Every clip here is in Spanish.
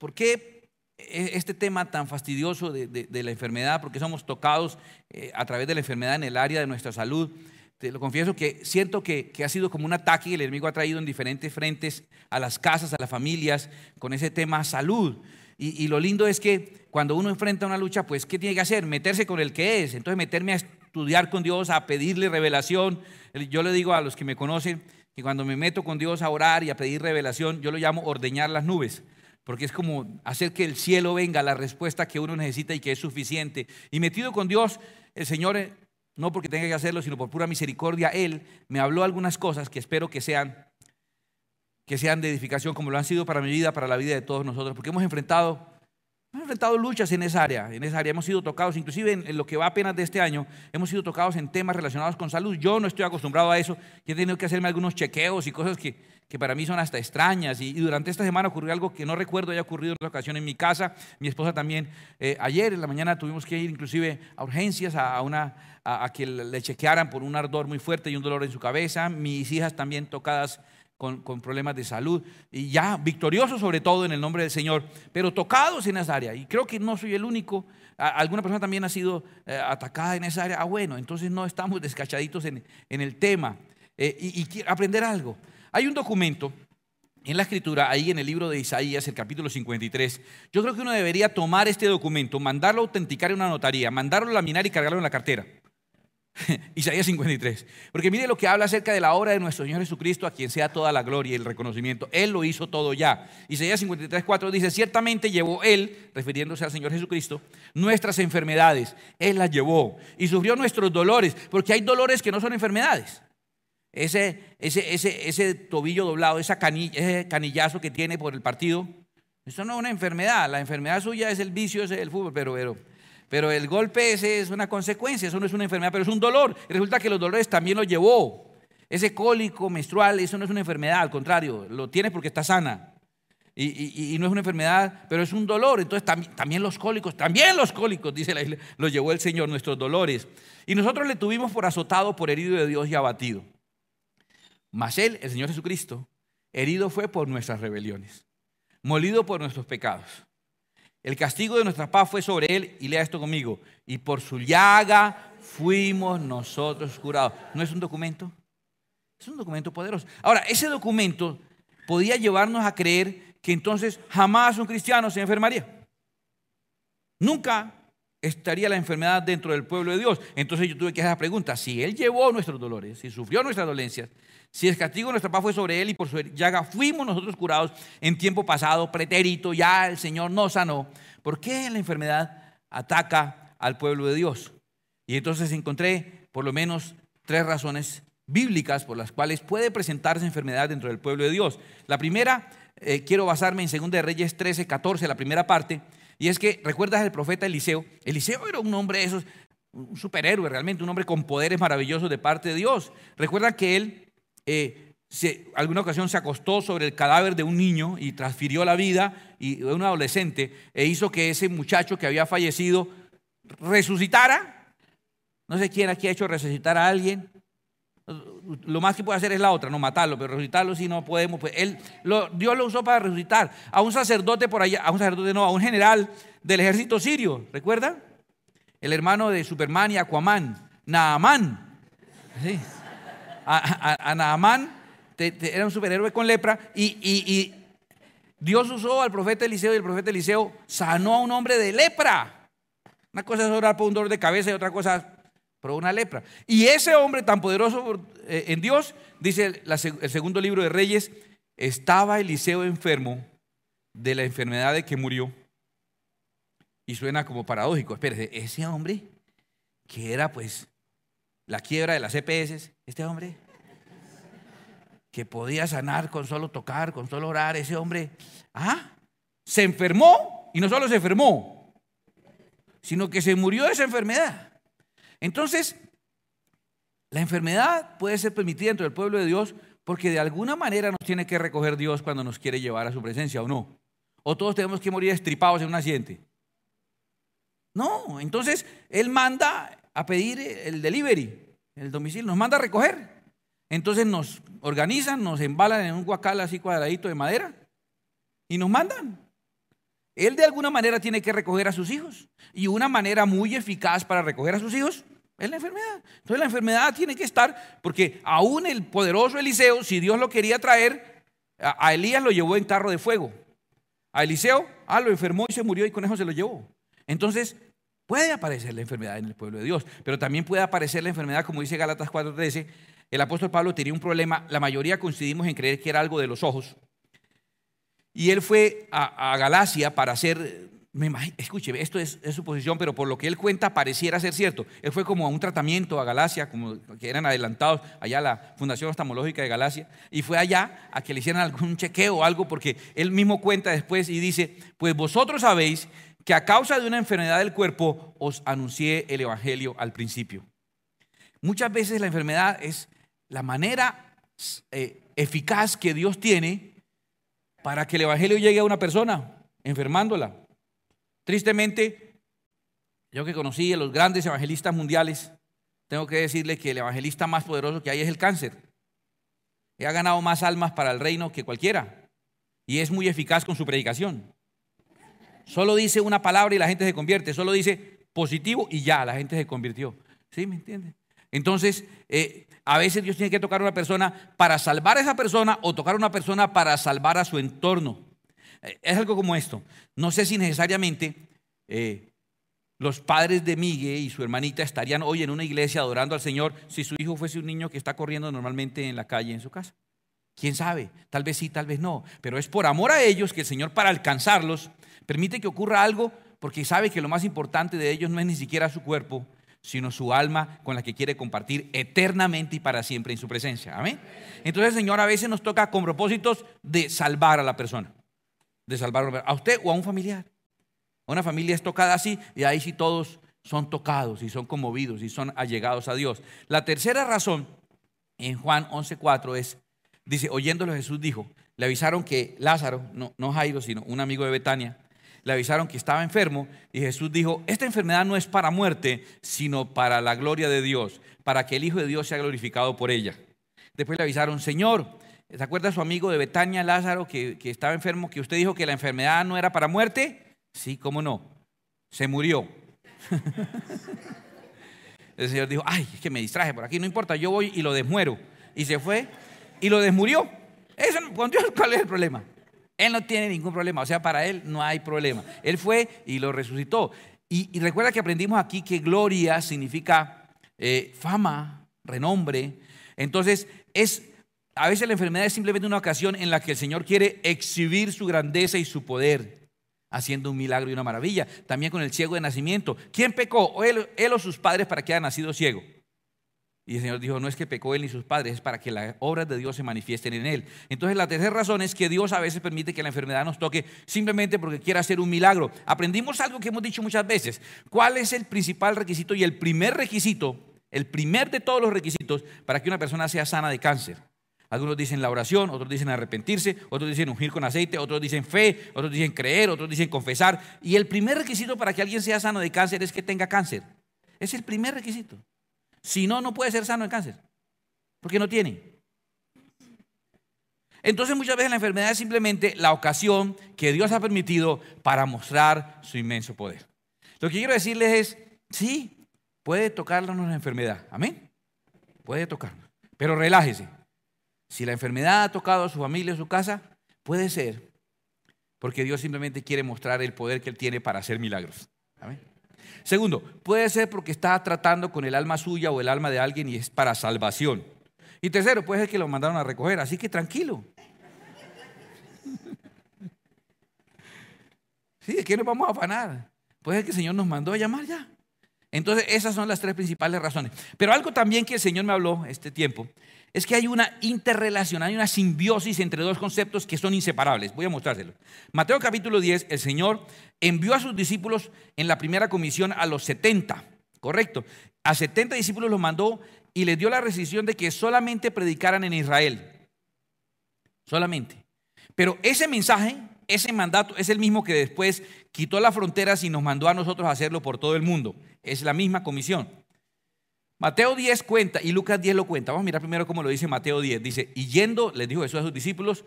¿Por qué eh, este tema tan fastidioso de, la enfermedad? Porque somos tocados eh, a través de la enfermedad en el área de nuestra salud. Te lo confieso que siento que, ha sido como un ataque que el enemigo ha traído en diferentes frentes a las casas, a las familias, con ese tema salud. Y, y, lo lindo es que cuando uno enfrenta una lucha, pues, ¿qué tiene que hacer? Meterse con el que es. Entonces, meterme a estudiar con Dios, a pedirle revelación. Yo le digo a los que me conocen que cuando me meto con Dios a orar y a pedir revelación, yo lo llamo ordeñar las nubes porque es como hacer que el cielo venga la respuesta que uno necesita y que es suficiente. Y metido con Dios, el Señor, eh, no porque tenga que hacerlo, sino por pura misericordia, Él me habló algunas cosas que espero que sean que sean de edificación como lo han sido para mi vida, para la vida de todos nosotros, porque hemos enfrentado Hemos enfrentado luchas en esa área, en esa área hemos sido tocados, inclusive en, lo que va apenas de este año, hemos sido tocados en temas relacionados con salud. Yo no estoy acostumbrado a eso, he tenido que hacerme algunos chequeos y cosas que que para mí son hasta extrañas. Y, durante esta semana ocurrió algo que no recuerdo haya ocurrido en otra ocasión en mi casa. Mi esposa también, eh, ayer en la mañana tuvimos que ir inclusive a urgencias, a, una, a, que le chequearan por un ardor muy fuerte y un dolor en su cabeza. Mis hijas también tocadas con, problemas de salud y ya victoriosos sobre todo en el nombre del Señor, pero tocados en esa área. Y creo que no soy el único. Alguna persona también ha sido eh, atacada en esa área. Ah, bueno, entonces no estamos descachaditos en, el tema. Eh, y, y aprender algo. Hay un documento en la escritura, ahí en el libro de Isaías, el capítulo 53, yo creo que uno debería tomar este documento, mandarlo a autenticar en una notaría, mandarlo a laminar y cargarlo en la cartera. Isaías 53. Porque mire lo que habla acerca de la obra de nuestro Señor Jesucristo, a quien sea toda la gloria y el reconocimiento. Él lo hizo todo ya. Isaías 53, 4 dice, ciertamente llevó Él, refiriéndose al Señor Jesucristo, nuestras enfermedades. Él las llevó y sufrió nuestros dolores, porque hay dolores que no son enfermedades. Ese, ese, tobillo doblado, esa canilla, ese canillazo que tiene por el partido, eso no es una enfermedad. La enfermedad suya es el vicio ese del fútbol, pero, pero, el golpe ese es una consecuencia, eso no es una enfermedad, pero es un dolor. resulta que los dolores también lo llevó. Ese cólico menstrual, eso no es una enfermedad, al contrario, lo tienes porque está sana. Y, no es una enfermedad, pero es un dolor. Entonces también, también los cólicos, también los cólicos, dice la isla, los llevó el Señor, nuestros dolores. Y nosotros le tuvimos por azotado, por herido de Dios y abatido. Mas él, el Señor Jesucristo, herido fue por nuestras rebeliones, molido por nuestros pecados. El castigo de nuestra paz fue sobre él, y lea esto conmigo, y por su llaga fuimos nosotros curados. ¿No es un documento? Es un documento poderoso. Ahora, ese documento podía llevarnos a creer que entonces jamás un cristiano se enfermaría. Nunca estaría la enfermedad dentro del pueblo de Dios. Entonces yo tuve que hacer la pregunta, si Él llevó nuestros dolores, si sufrió nuestras dolencias, si el castigo de nuestra paz fue sobre él y por su llaga fuimos nosotros curados en tiempo pasado, pretérito, ya el Señor nos sanó. ¿Por qué la enfermedad ataca al pueblo de Dios? Y entonces encontré por lo menos tres razones bíblicas por las cuales puede presentarse enfermedad dentro del pueblo de Dios. La primera, eh, quiero basarme en 2 de Reyes 13, 14, la primera parte, y es que recuerdas el profeta Eliseo. Eliseo era un hombre de esos, un superhéroe realmente, un hombre con poderes maravillosos de parte de Dios. Recuerda que él eh, alguna ocasión se acostó sobre el cadáver de un niño y transfirió la vida y, de un adolescente e hizo que ese muchacho que había fallecido resucitara. No sé quién aquí ha hecho resucitar a alguien. Lo más que puede hacer es la otra, no matarlo, pero resucitarlo si no podemos. Pues, él, Dios lo usó para resucitar a un sacerdote por allá, a un sacerdote no, a un general del ejército sirio, ¿recuerda? El hermano de Superman y Aquaman, Naamán. Sí a, era un superhéroe con lepra, y, y Dios usó al profeta Eliseo y el profeta Eliseo sanó a un hombre de lepra. Una cosa es orar por un dolor de cabeza y otra cosa por una lepra. Y ese hombre tan poderoso eh, en Dios, dice el segundo libro de Reyes, estaba Eliseo enfermo de la enfermedad de que murió. Y suena como paradójico. Espérese, ese hombre que era pues la quiebra de las EPS, este hombre que podía sanar con solo tocar, con solo orar, ese hombre, ah, se enfermó y no solo se enfermó, sino que se murió de esa enfermedad. Entonces, la enfermedad puede ser permitida dentro del pueblo de Dios porque de alguna manera nos tiene que recoger Dios cuando nos quiere llevar a su presencia o no. O todos tenemos que morir estripados en un accidente. No, entonces Él manda a pedir el delivery, el domicilio, nos manda a recoger. Entonces nos organizan, nos embalan en un guacal así cuadradito de madera y nos mandan. Él de alguna manera tiene que recoger a sus hijos. Y una manera muy eficaz para recoger a sus hijos es la enfermedad. Entonces la enfermedad tiene que estar, porque aún el poderoso Eliseo, si Dios lo quería traer, a Elías lo llevó en carro de fuego. A Eliseo, ah, lo enfermó y se murió y con eso se lo llevó. Entonces Puede aparecer la enfermedad en el pueblo de Dios, pero también puede aparecer la enfermedad, como dice Galatas 4:13. El apóstol Pablo tenía un problema, la mayoría coincidimos en creer que era algo de los ojos. Y él fue a, Galacia para hacer, me escuche, esto es, suposición, pero por lo que él cuenta pareciera ser cierto. Él fue como a un tratamiento a Galacia, como que eran adelantados allá a la Fundación Oftalmológica de Galacia, y fue allá a que le hicieran algún chequeo o algo, porque él mismo cuenta después y dice, pues vosotros sabéis que a causa de una enfermedad del cuerpo os anuncié el Evangelio al principio. Muchas veces la enfermedad es la manera eh, eficaz que Dios tiene para que el Evangelio llegue a una persona enfermándola. Tristemente, yo que conocí a los grandes evangelistas mundiales, tengo que decirle que el evangelista más poderoso que hay es el cáncer. Y ha ganado más almas para el reino que cualquiera y es muy eficaz con su predicación. Solo dice una palabra y la gente se convierte. Solo dice positivo y ya, la gente se convirtió. ¿Sí me entiende? Entonces, eh, a veces Dios tiene que tocar a una persona para salvar a esa persona o tocar a una persona para salvar a su entorno. Eh, es algo como esto. No sé si necesariamente eh, los padres de Miguel y su hermanita estarían hoy en una iglesia adorando al Señor si su hijo fuese un niño que está corriendo normalmente en la calle en su casa. ¿Quién sabe? Tal vez sí, tal vez no. Pero es por amor a ellos que el Señor, para alcanzarlos, Permite que ocurra algo porque sabe que lo más importante de ellos no es ni siquiera su cuerpo, sino su alma con la que quiere compartir eternamente y para siempre en su presencia. Amén. Entonces, Señor, a veces nos toca con propósitos de salvar a la persona, de salvar a, usted o a un familiar. una familia es tocada así y ahí sí todos son tocados y son conmovidos y son allegados a Dios. La tercera razón en Juan 11:4 es, dice, oyéndolo Jesús dijo, le avisaron que Lázaro, no, no Jairo, sino un amigo de Betania, le avisaron que estaba enfermo y Jesús dijo, esta enfermedad no es para muerte, sino para la gloria de Dios, para que el Hijo de Dios sea glorificado por ella. Después le avisaron, Señor, ¿se acuerda su amigo de Betania, Lázaro, que, estaba enfermo, que usted dijo que la enfermedad no era para muerte? Sí, cómo no, se murió. el Señor dijo, ay, es que me distraje por aquí, no importa, yo voy y lo desmuero. Y se fue y lo desmurió. Eso, ¿Cuál es el problema? Él no tiene ningún problema, o sea, para Él no hay problema. Él fue y lo resucitó. Y, recuerda que aprendimos aquí que gloria significa eh, fama, renombre. Entonces, es, a veces la enfermedad es simplemente una ocasión en la que el Señor quiere exhibir su grandeza y su poder, haciendo un milagro y una maravilla. También con el ciego de nacimiento. ¿Quién pecó? él o sus padres para que haya nacido ciego? Y el Señor dijo, no es que pecó él ni sus padres, es para que las obras de Dios se manifiesten en él. Entonces la tercera razón es que Dios a veces permite que la enfermedad nos toque simplemente porque quiere hacer un milagro. Aprendimos algo que hemos dicho muchas veces. ¿Cuál es el principal requisito y el primer requisito, el primer de todos los requisitos para que una persona sea sana de cáncer? Algunos dicen la oración, otros dicen arrepentirse, otros dicen ungir con aceite, otros dicen fe, otros dicen creer, otros dicen confesar. Y el primer requisito para que alguien sea sano de cáncer es que tenga cáncer. Es el primer requisito. Si no, no puede ser sano el cáncer, porque no tiene. Entonces muchas veces la enfermedad es simplemente la ocasión que Dios ha permitido para mostrar su inmenso poder. Lo que quiero decirles es, sí, puede tocarnos la enfermedad, amén, puede tocarnos, pero relájese. Si la enfermedad ha tocado a su familia, a su casa, puede ser, porque Dios simplemente quiere mostrar el poder que Él tiene para hacer milagros. Amén. Segundo, puede ser porque está tratando con el alma suya o el alma de alguien y es para salvación. Y tercero, puede ser que lo mandaron a recoger, así que tranquilo. Sí, ¿de qué nos vamos a afanar? Puede ser que el Señor nos mandó a llamar ya. Entonces, esas son las tres principales razones. Pero algo también que el Señor me habló este tiempo es que hay una interrelación, hay una simbiosis entre dos conceptos que son inseparables. Voy a mostrárselo. Mateo capítulo 10, el Señor envió a sus discípulos en la primera comisión a los 70, ¿correcto? A 70 discípulos los mandó y les dio la rescisión de que solamente predicaran en Israel. Solamente. Pero ese mensaje, ese mandato es el mismo que después quitó las fronteras y nos mandó a nosotros a hacerlo por todo el mundo. Es la misma comisión. Mateo 10 cuenta y Lucas 10 lo cuenta. Vamos a mirar primero cómo lo dice Mateo 10. Dice, y yendo, les dijo Jesús a sus discípulos,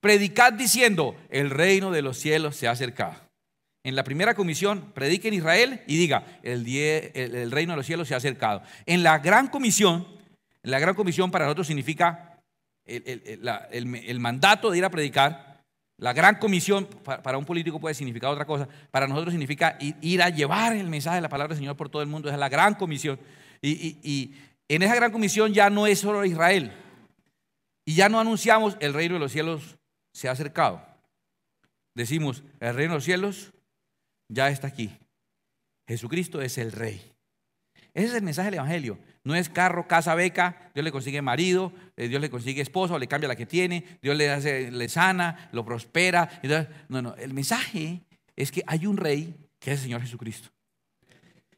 predicad diciendo, el reino de los cielos se ha acercado. En la primera comisión, predique en Israel y diga, el, el, reino de los cielos se ha acercado. En la gran comisión, la gran comisión para nosotros significa el, mandato de ir a predicar. La gran comisión para, un político puede significar otra cosa. Para nosotros significa ir, a llevar el mensaje de la palabra del Señor por todo el mundo. es la gran comisión. Y, en esa gran comisión ya no es solo Israel. Y ya no anunciamos el reino de los cielos se ha acercado. Decimos, el reino de los cielos ya está aquí. Jesucristo es el rey. Ese es el mensaje del Evangelio. No es carro, casa, beca, Dios le consigue marido, eh, Dios le consigue esposo, le cambia la que tiene, Dios le, hace, le sana, lo prospera. No, no, el mensaje es que hay un rey que es el Señor Jesucristo.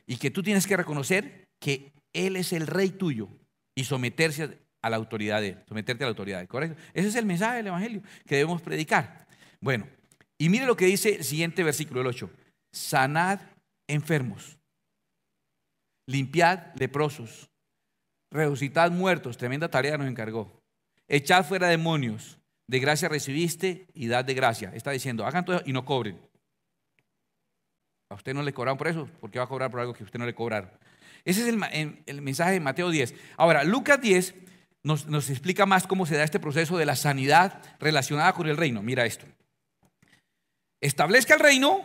Y que tú tienes que reconocer que Él es el rey tuyo y someterse a la autoridad de Él, someterte a la autoridad de ¿correcto? Ese es el mensaje del Evangelio que debemos predicar. Bueno, y mire lo que dice el siguiente versículo, el 8. Sanad enfermos, limpiad leprosos, resucitad muertos, tremenda tarea nos encargó. Echad fuera demonios, de gracia recibiste y dad de gracia. Está diciendo, hagan todo y no cobren. A usted no le cobraron por eso, porque va a cobrar por algo que usted no le cobraron. Ese es el, mensaje de Mateo 10. Ahora, Lucas 10 nos, explica más cómo se da este proceso de la sanidad relacionada con el reino. Mira esto. Establezca el reino,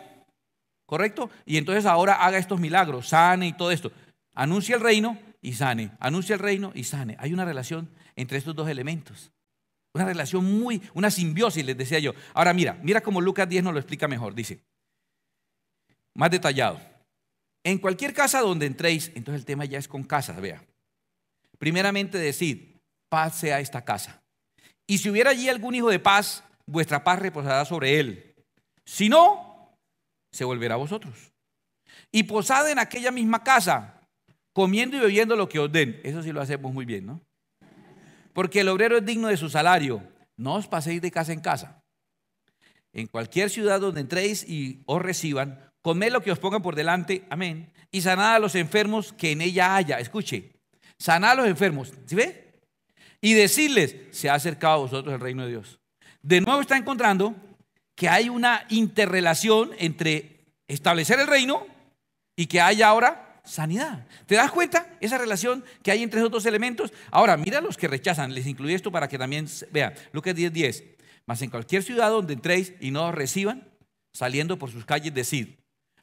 ¿correcto? Y entonces ahora haga estos milagros, sane y todo esto. Anuncia el reino y sane. Anuncia el reino y sane. Hay una relación entre estos dos elementos. Una relación muy, una simbiosis, les decía yo. Ahora mira, mira cómo Lucas 10 nos lo explica mejor. Dice, más detallado. En cualquier casa donde entréis, entonces el tema ya es con casas, vea. Primeramente decid, paz sea esta casa. Y si hubiera allí algún hijo de paz, vuestra paz reposará sobre él. Si no, se volverá a vosotros. Y posad en aquella misma casa, comiendo y bebiendo lo que os den. Eso sí lo hacemos muy bien, ¿no? Porque el obrero es digno de su salario. No os paséis de casa en casa. En cualquier ciudad donde entréis y os reciban, comed lo que os pongan por delante, amén, y sanad a los enfermos que en ella haya, escuche, sanad a los enfermos, ¿sí ve? Y decirles, se ha acercado a vosotros el reino de Dios. De nuevo está encontrando que hay una interrelación entre establecer el reino y que haya ahora sanidad. ¿Te das cuenta esa relación que hay entre esos dos elementos? Ahora, mira los que rechazan, les incluí esto para que también vean, Lucas 10:10. 10. Mas en cualquier ciudad donde entréis y no os reciban, saliendo por sus calles, decid,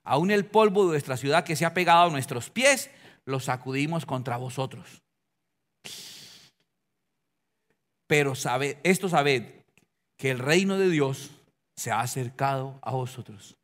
Aún el polvo de nuestra ciudad que se ha pegado a nuestros pies, lo sacudimos contra vosotros. Pero sabed, esto sabed, que el reino de Dios se ha acercado a vosotros.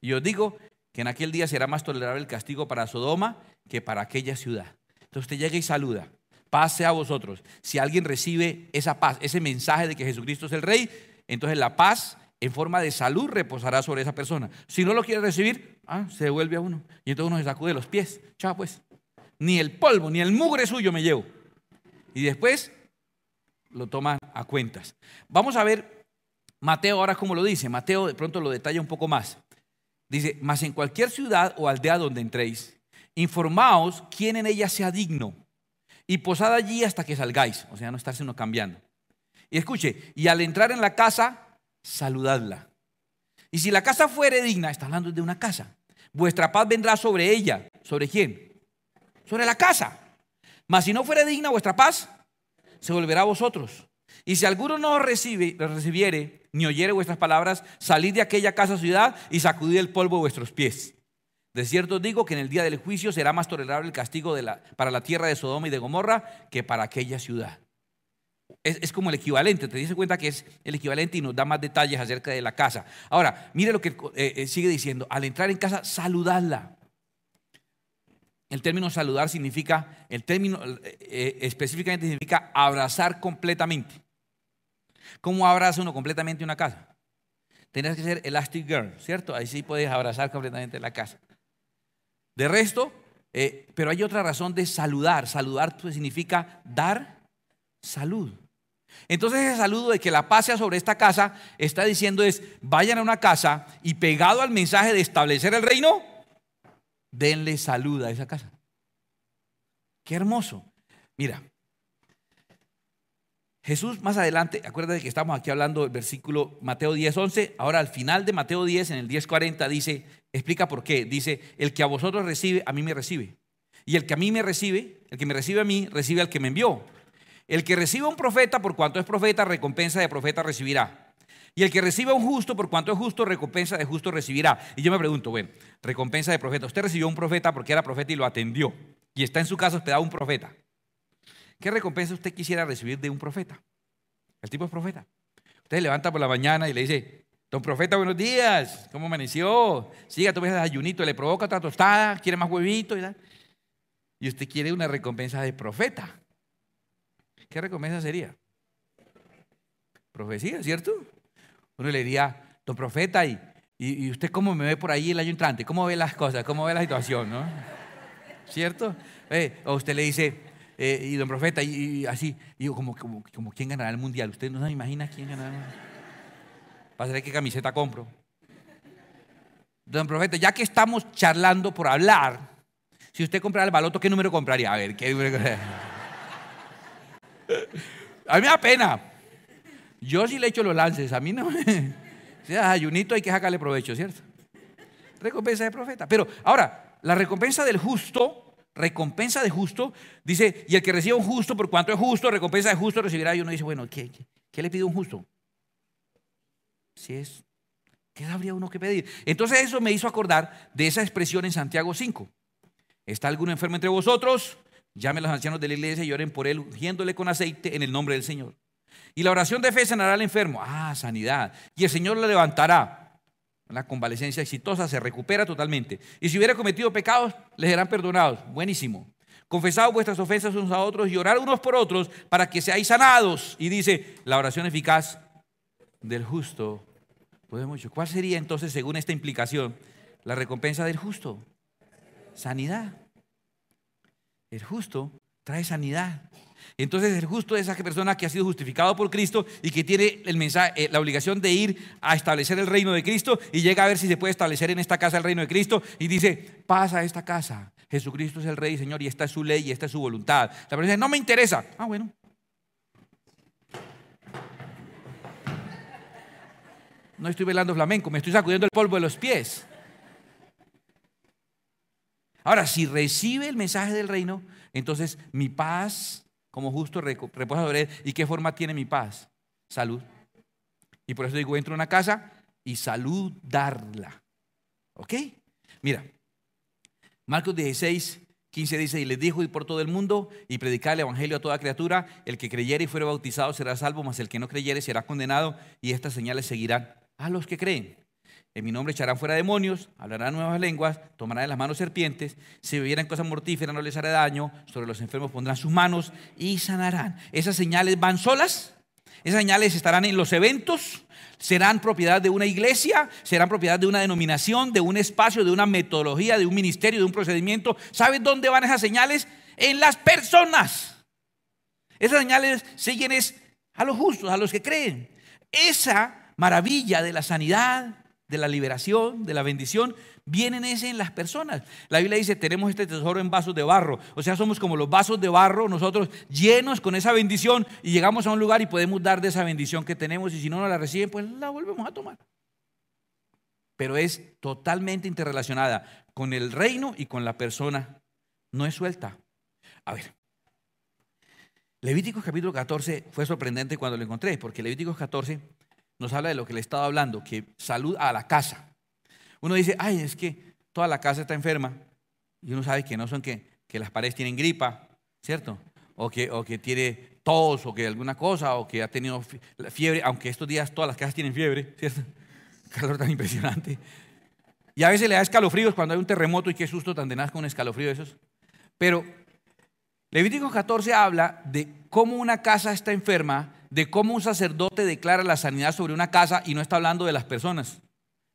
Y os digo que en aquel día será más tolerable el castigo para Sodoma que para aquella ciudad. Entonces usted llega y saluda. Paz sea a vosotros. Si alguien recibe esa paz, ese mensaje de que Jesucristo es el Rey, entonces la paz en forma de salud reposará sobre esa persona. Si no lo quiere recibir, ah, se devuelve a uno. Y entonces uno se sacude los pies. Chao pues. Ni el polvo, ni el mugre suyo me llevo. Y después lo toman a cuentas. Vamos a ver Mateo ahora cómo lo dice. Mateo de pronto lo detalla un poco más. Dice, mas en cualquier ciudad o aldea donde entréis, informaos quién en ella sea digno y posad allí hasta que salgáis. O sea, no estarse uno cambiando. Y escuche, y al entrar en la casa, saludadla. Y si la casa fuere digna, está hablando de una casa, vuestra paz vendrá sobre ella. ¿Sobre quién? Sobre la casa. Mas si no fuere digna vuestra paz, se volverá a vosotros. Y si alguno no recibe, recibiere ni oyere vuestras palabras, salid de aquella casa ciudad y sacudid el polvo de vuestros pies. De cierto os digo que en el día del juicio será más tolerable el castigo de la, para la tierra de Sodoma y de Gomorra que para aquella ciudad. Es, como el equivalente, te dice cuenta que es el equivalente y nos da más detalles acerca de la casa. Ahora, mire lo que eh, eh, sigue diciendo, al entrar en casa, saludarla. El término saludar significa, el término eh, específicamente significa abrazar completamente. ¿Cómo abraza uno completamente una casa? Tendrás que ser Elastic Girl, ¿cierto? Ahí sí puedes abrazar completamente la casa. De resto, pero hay otra razón de saludar. Saludar pues significa dar salud. Entonces ese saludo de que la paz sea sobre esta casa está diciendo es, vayan a una casa y pegado al mensaje de establecer el reino, denle salud a esa casa. Qué hermoso. Mira, Jesús más adelante, acuérdate que estamos aquí hablando del versículo Mateo 1011 ahora al final de Mateo 10, en el 10.40, dice, explica por qué, dice, el que a vosotros recibe, a mí me recibe. Y el que a mí me recibe, el que me recibe a mí, recibe al que me envió. El que reciba un profeta, por cuanto es profeta, recompensa de profeta recibirá. Y el que reciba un justo, por cuanto es justo, recompensa de justo recibirá. Y yo me pregunto, bueno, recompensa de profeta. Usted recibió un profeta porque era profeta y lo atendió. Y está en su casa da un profeta. ¿Qué recompensa usted quisiera recibir de un profeta? El tipo es profeta. Usted levanta por la mañana y le dice, Don profeta, buenos días. ¿Cómo amaneció? Siga, ves desayunito. Le provoca otra tostada. Quiere más huevito. Y, y usted quiere una recompensa de profeta. ¿Qué recomendación sería? Profecía, ¿cierto? Uno le diría, don profeta, ¿y, y, usted cómo me ve por ahí el año entrante? ¿Cómo ve las cosas? ¿Cómo ve la situación? ¿no? ¿Cierto? Eh, o usted le dice, eh, y don profeta, y, así, y como, como, quién ganará el mundial. Usted no se imagina quién ganará el mundial. Para qué camiseta compro. Don profeta, ya que estamos charlando por hablar, si usted comprara el baloto, ¿qué número compraría? A ver, ¿qué número compraría? A mí me da pena. Yo sí le echo los lances, a mí no. O sea, ayunito hay que sacarle provecho, ¿cierto? Recompensa de profeta. Pero ahora, la recompensa del justo, recompensa de justo, dice, y el que reciba un justo, por cuanto es justo, recompensa de justo recibirá. Y uno dice, bueno, ¿qué, le pide un justo? Si es, ¿qué habría uno que pedir? Entonces eso me hizo acordar de esa expresión en Santiago 5. ¿Está alguno enfermo entre vosotros? Llame a los ancianos de la iglesia y oren por él, ungiéndole con aceite en el nombre del Señor. Y la oración de fe sanará al enfermo. Ah, sanidad. Y el Señor lo levantará. La convalecencia exitosa se recupera totalmente. Y si hubiera cometido pecados, les serán perdonados. Buenísimo. Confesad vuestras ofensas unos a otros y orar unos por otros para que seáis sanados. Y dice, la oración eficaz del justo pues ¿Cuál sería entonces, según esta implicación, la recompensa del justo? Sanidad el justo trae sanidad. Entonces el justo es esa persona que ha sido justificado por Cristo y que tiene eh, la obligación de ir a establecer el reino de Cristo y llega a ver si se puede establecer en esta casa el reino de Cristo y dice, pasa a esta casa. Jesucristo es el Rey, Señor, y esta es su ley y esta es su voluntad. La persona dice, no me interesa. Ah, bueno. No estoy velando flamenco, me estoy sacudiendo el polvo de los pies. Ahora, si recibe el mensaje del reino, entonces mi paz, como justo, reposa sobre él. ¿Y qué forma tiene mi paz? Salud. Y por eso digo, entro a una casa y saludarla. ¿Ok? Mira, Marcos 16, 15 dice, y les dijo, y por todo el mundo, y predicar el Evangelio a toda criatura, el que creyere y fuere bautizado será salvo, mas el que no creyere será condenado, y estas señales seguirán a los que creen. En eh, mi nombre echarán fuera demonios, hablarán nuevas lenguas, tomarán en las manos serpientes, si vivieran cosas mortíferas no les hará daño, sobre los enfermos pondrán sus manos y sanarán. Esas señales van solas, esas señales estarán en los eventos, serán propiedad de una iglesia, serán propiedad de una denominación, de un espacio, de una metodología, de un ministerio, de un procedimiento. ¿Sabes dónde van esas señales? En las personas. Esas señales siguen es a los justos, a los que creen. Esa maravilla de la sanidad, de la liberación, de la bendición, vienen ese en las personas. La Biblia dice, tenemos este tesoro en vasos de barro. O sea, somos como los vasos de barro, nosotros llenos con esa bendición y llegamos a un lugar y podemos dar de esa bendición que tenemos y si no nos la reciben, pues la volvemos a tomar. Pero es totalmente interrelacionada con el reino y con la persona. No es suelta. A ver, Levíticos capítulo 14 fue sorprendente cuando lo encontré, porque Levíticos 14 nos habla de lo que le estaba hablando, que salud a la casa. Uno dice, ay, es que toda la casa está enferma. Y uno sabe que no son que, las paredes tienen gripa, ¿cierto? O que, o que tiene tos, o que alguna cosa, o que ha tenido fiebre, aunque estos días todas las casas tienen fiebre, ¿cierto? Calor tan impresionante. Y a veces le da escalofríos cuando hay un terremoto y qué susto tan tenaz con un escalofrío de esos. Pero Levítico 14 habla de cómo una casa está enferma de cómo un sacerdote declara la sanidad sobre una casa y no está hablando de las personas,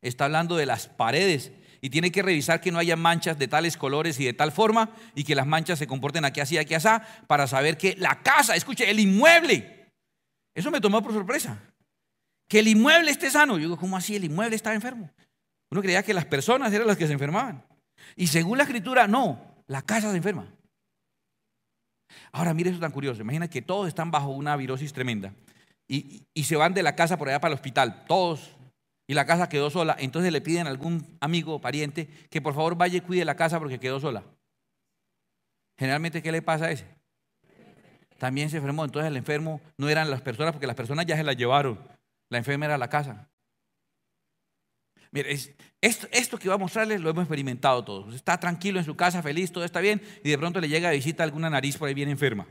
está hablando de las paredes. Y tiene que revisar que no haya manchas de tales colores y de tal forma y que las manchas se comporten aquí así, aquí así, para saber que la casa, escuche, el inmueble. Eso me tomó por sorpresa. Que el inmueble esté sano. Yo digo, ¿cómo así? El inmueble está enfermo. Uno creía que las personas eran las que se enfermaban. Y según la escritura, no, la casa se enferma. Ahora, mire eso tan curioso. Imagina que todos están bajo una virosis tremenda y, y, se van de la casa por allá para el hospital, todos, y la casa quedó sola. Entonces le piden a algún amigo o pariente que por favor vaya y cuide la casa porque quedó sola. Generalmente, ¿qué le pasa a ese? También se enfermó. Entonces el enfermo no eran las personas porque las personas ya se las llevaron. La enfermera a la casa. Mire, esto, que iba a mostrarles lo hemos experimentado todos. Está tranquilo en su casa, feliz, todo está bien, y de pronto le llega a visita alguna nariz por ahí bien enferma.